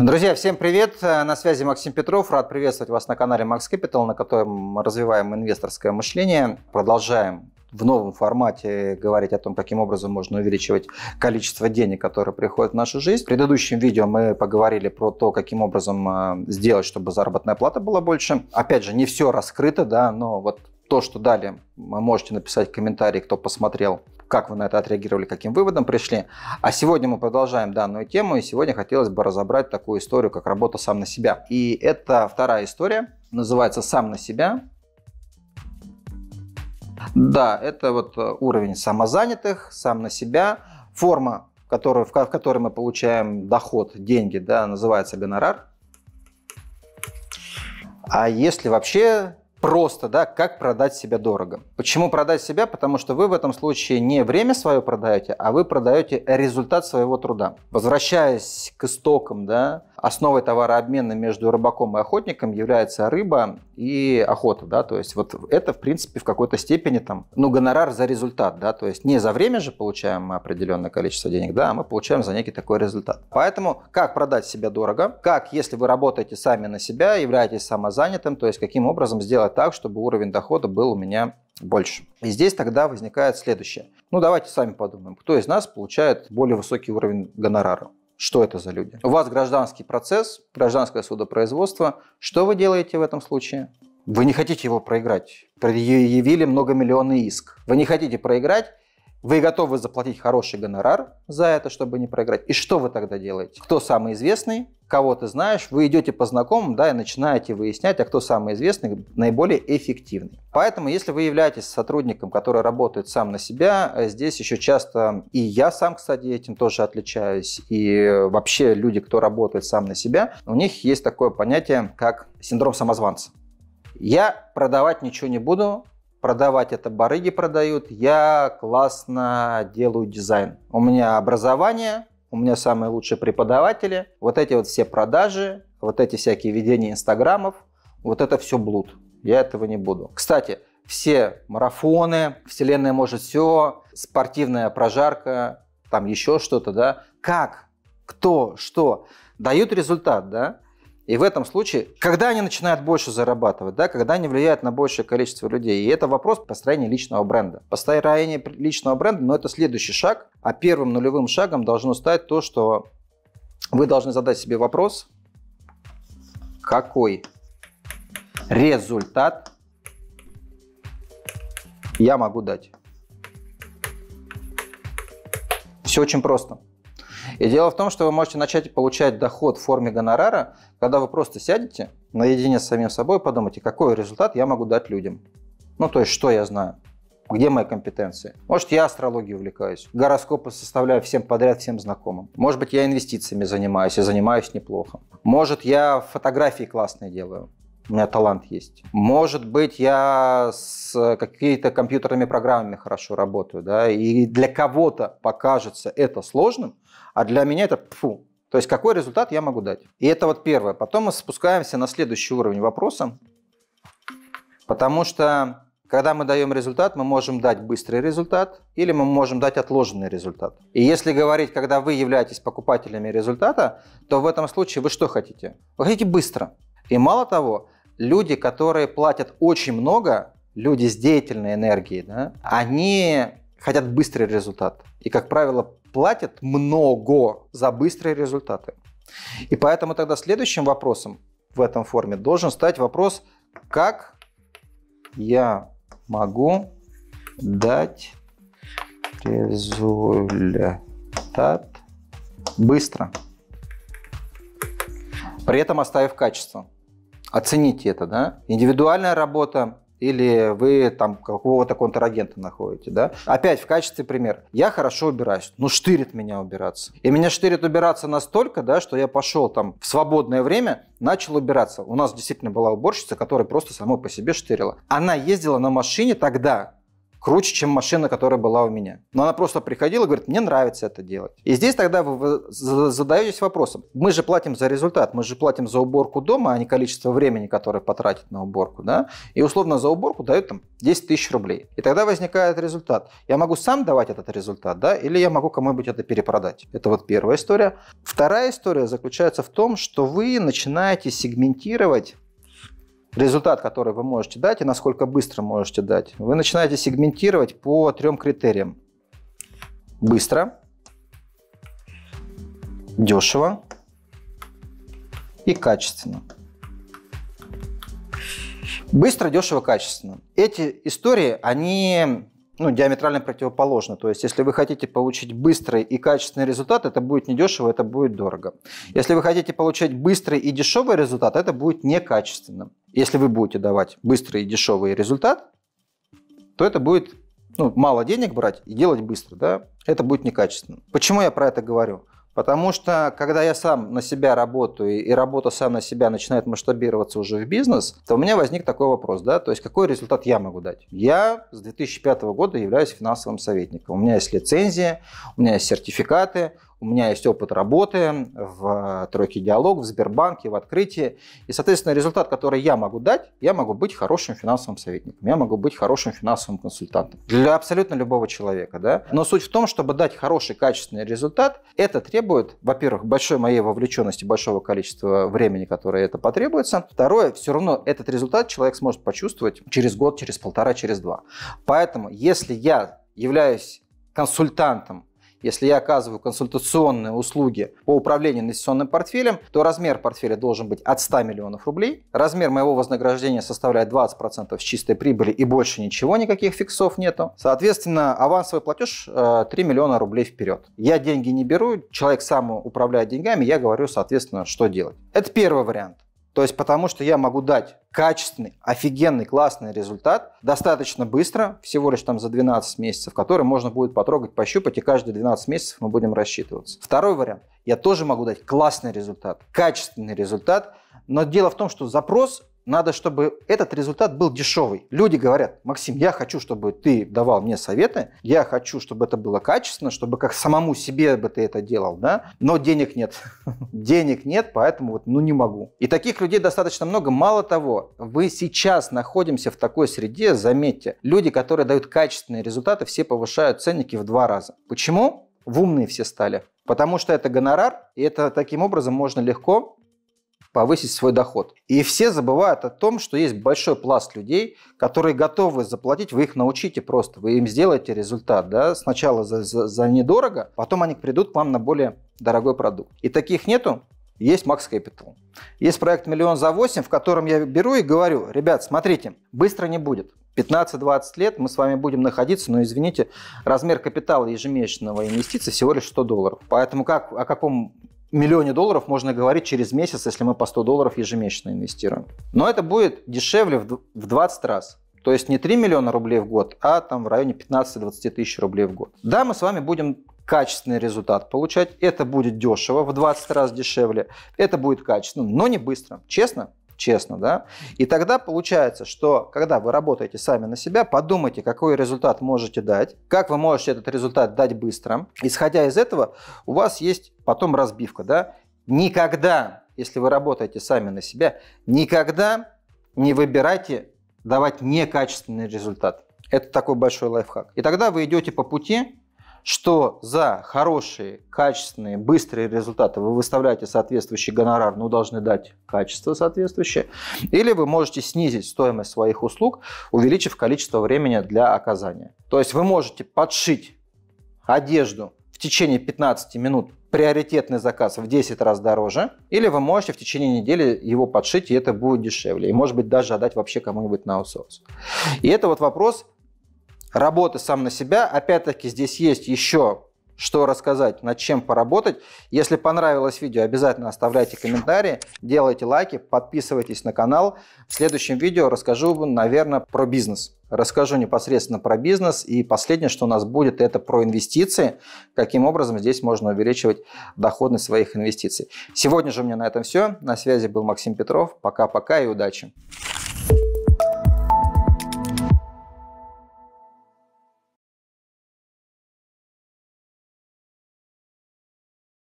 Друзья, всем привет! На связи Максим Петров. Рад приветствовать вас на канале Max Capital, на котором мы развиваем инвесторское мышление. Продолжаем в новом формате говорить о том, каким образом можно увеличивать количество денег, которые приходят в нашу жизнь. В предыдущем видео мы поговорили про то, каким образом э, сделать, чтобы заработная плата была больше. Опять же, не все раскрыто, да, но вот то, что дали, можете написать в комментарии, кто посмотрел как вы на это отреагировали, каким выводом пришли. А сегодня мы продолжаем данную тему, и сегодня хотелось бы разобрать такую историю, как работа сам на себя. И это вторая история, называется «Сам на себя». Да, это вот э, уровень самозанятых, сам на себя, форма, которую, в которой мы получаем доход, деньги, да, называется гонорар. А если вообще просто, да, как продать себя дорого. Почему продать себя? Потому что вы в этом случае не время свое продаете, а вы продаете результат своего труда. Возвращаясь к истокам, да, основой товарообмена между рыбаком и охотником является рыба и охота, да, то есть вот это, в принципе, в какой-то степени там, ну, гонорар за результат, да, то есть не за время же получаем мы определенное количество денег, да, а мы получаем за некий такой результат. Поэтому как продать себя дорого, как, если вы работаете сами на себя, являетесь самозанятым, то есть каким образом сделать так, чтобы уровень дохода был у меня больше. И здесь тогда возникает следующее. Ну, давайте сами подумаем, кто из нас получает более высокий уровень гонорара. Что это за люди? У вас гражданский процесс, гражданское судопроизводство. Что вы делаете в этом случае? Вы не хотите его проиграть. Предъявили многомиллионный иск. Вы не хотите проиграть, вы готовы заплатить хороший гонорар за это, чтобы не проиграть. И что вы тогда делаете? Кто самый известный? Кого ты знаешь? Вы идете по знакомым, да, и начинаете выяснять, а кто самый известный, наиболее эффективный. Поэтому, если вы являетесь сотрудником, который работает сам на себя, э, здесь еще часто, и я сам, кстати, этим тоже отличаюсь, и вообще люди, кто работает сам на себя, у них есть такое понятие, как синдром самозванца. Я продавать ничего не буду, продавать это барыги продают. Я классно делаю дизайн. У меня образование, у меня самые лучшие преподаватели. Вот эти вот все продажи, вот эти всякие ведения инстаграмов, вот это все блуд. Я этого не буду. Кстати, все марафоны, вселенная может все, спортивная прожарка, там еще что-то, да. Как? Кто? Что? Дают результат, да? И в этом случае, когда они начинают больше зарабатывать, да, когда они влияют на большее количество людей, и это вопрос построения личного бренда. Построение личного бренда, но ну, это следующий шаг, а первым нулевым шагом должно стать то, что вы должны задать себе вопрос, какой результат я могу дать. Все очень просто. И дело в том, что вы можете начать получать доход в форме гонорара, когда вы просто сядете наедине с самим собой и подумаете, какой результат я могу дать людям. Ну, то есть, что я знаю. Где мои компетенции? Может, я астрологией увлекаюсь, гороскопы составляю всем подряд, всем знакомым. Может быть, я инвестициями занимаюсь и занимаюсь неплохо. Может, я фотографии классные делаю у меня талант есть. Может быть, я с какими-то компьютерными программами хорошо работаю, да, и для кого-то покажется это сложным, а для меня это фу. То есть какой результат я могу дать? И это вот первое. Потом мы спускаемся на следующий уровень вопроса, потому что когда мы даем результат, мы можем дать быстрый результат или мы можем дать отложенный результат. И если говорить, когда вы являетесь покупателями результата, то в этом случае вы что хотите? Вы хотите быстро. И мало того, люди, которые платят очень много, люди с деятельной энергией, да, они хотят быстрый результат. И, как правило, платят много за быстрые результаты. И поэтому тогда следующим вопросом в этом форме должен стать вопрос, как я могу дать результат быстро, при этом оставив качество. Оцените это, да? Индивидуальная работа, или вы там какого-то контрагента находите, да? Опять в качестве примера. Я хорошо убираюсь, но ну, штырит меня убираться. И меня штырит убираться настолько, да, что я пошел там в свободное время, начал убираться. У нас действительно была уборщица, которая просто самой по себе штырила. Она ездила на машине тогда, круче, чем машина, которая была у меня. Но она просто приходила и говорит, мне нравится это делать. И здесь тогда вы задаетесь вопросом, мы же платим за результат, мы же платим за уборку дома, а не количество времени, которое потратит на уборку. Да? И условно за уборку дают там 10 тысяч рублей. И тогда возникает результат. Я могу сам давать этот результат, да, или я могу кому-нибудь это перепродать. Это вот первая история. Вторая история заключается в том, что вы начинаете сегментировать результат, который вы можете дать и насколько быстро можете дать, вы начинаете сегментировать по трем критериям. Быстро, дешево и качественно. Быстро, дешево, качественно. Эти истории, они ну, диаметрально противоположно. То есть, если вы хотите получить быстрый и качественный результат, это будет недешево, это будет дорого. Если вы хотите получать быстрый и дешевый результат, это будет некачественным. Если вы будете давать быстрый и дешевый результат, то это будет ну, мало денег брать и делать быстро, да, это будет некачественно. Почему я про это говорю? Потому что, когда я сам на себя работаю, и работа сам на себя начинает масштабироваться уже в бизнес, то у меня возник такой вопрос, да, то есть какой результат я могу дать? Я с 2005 года являюсь финансовым советником. У меня есть лицензия, у меня есть сертификаты, у меня есть опыт работы в э, тройке диалог, в Сбербанке, в открытии. И, соответственно, результат, который я могу дать, я могу быть хорошим финансовым советником, я могу быть хорошим финансовым консультантом для абсолютно любого человека. Да? Но суть в том, чтобы дать хороший, качественный результат, это требует, во-первых, большой моей вовлеченности, большого количества времени, которое это потребуется. Второе, все равно этот результат человек сможет почувствовать через год, через полтора, через два. Поэтому, если я являюсь консультантом если я оказываю консультационные услуги по управлению инвестиционным портфелем, то размер портфеля должен быть от 100 миллионов рублей. Размер моего вознаграждения составляет 20% с чистой прибыли и больше ничего, никаких фиксов нету. Соответственно, авансовый платеж 3 э, миллиона рублей вперед. Я деньги не беру, человек сам управляет деньгами, я говорю, соответственно, что делать. Это первый вариант. То есть потому что я могу дать качественный, офигенный, классный результат достаточно быстро, всего лишь там за 12 месяцев, который можно будет потрогать, пощупать, и каждые 12 месяцев мы будем рассчитываться. Второй вариант. Я тоже могу дать классный результат, качественный результат, но дело в том, что запрос надо, чтобы этот результат был дешевый. Люди говорят, Максим, я хочу, чтобы ты давал мне советы, я хочу, чтобы это было качественно, чтобы как самому себе бы ты это делал, да, но денег нет. Денег нет, поэтому вот, ну, не могу. И таких людей достаточно много. Мало того, вы сейчас находимся в такой среде, заметьте, люди, которые дают качественные результаты, все повышают ценники в два раза. Почему? В умные все стали. Потому что это гонорар, и это таким образом можно легко повысить свой доход. И все забывают о том, что есть большой пласт людей, которые готовы заплатить, вы их научите просто, вы им сделаете результат, да, сначала за, за, за недорого, потом они придут к вам на более дорогой продукт. И таких нету, есть Max Capital. Есть проект «Миллион за 8», в котором я беру и говорю, ребят, смотрите, быстро не будет. 15-20 лет мы с вами будем находиться, но, извините, размер капитала ежемесячного инвестиции всего лишь 100 долларов. Поэтому как, о каком миллионе долларов можно говорить через месяц, если мы по 100 долларов ежемесячно инвестируем. Но это будет дешевле в 20 раз. То есть не 3 миллиона рублей в год, а там в районе 15-20 тысяч рублей в год. Да, мы с вами будем качественный результат получать. Это будет дешево, в 20 раз дешевле. Это будет качественно, но не быстро. Честно, честно, да. И тогда получается, что когда вы работаете сами на себя, подумайте, какой результат можете дать, как вы можете этот результат дать быстро. Исходя из этого, у вас есть потом разбивка, да. Никогда, если вы работаете сами на себя, никогда не выбирайте давать некачественный результат. Это такой большой лайфхак. И тогда вы идете по пути, что за хорошие, качественные, быстрые результаты вы выставляете соответствующий гонорар, но ну, должны дать качество соответствующее, или вы можете снизить стоимость своих услуг, увеличив количество времени для оказания. То есть вы можете подшить одежду в течение 15 минут приоритетный заказ в 10 раз дороже, или вы можете в течение недели его подшить, и это будет дешевле, и может быть даже отдать вообще кому-нибудь на аутсорс. И это вот вопрос работы сам на себя. Опять-таки здесь есть еще что рассказать, над чем поработать. Если понравилось видео, обязательно оставляйте комментарии, делайте лайки, подписывайтесь на канал. В следующем видео расскажу, наверное, про бизнес. Расскажу непосредственно про бизнес. И последнее, что у нас будет, это про инвестиции. Каким образом здесь можно увеличивать доходность своих инвестиций. Сегодня же у меня на этом все. На связи был Максим Петров. Пока-пока и удачи.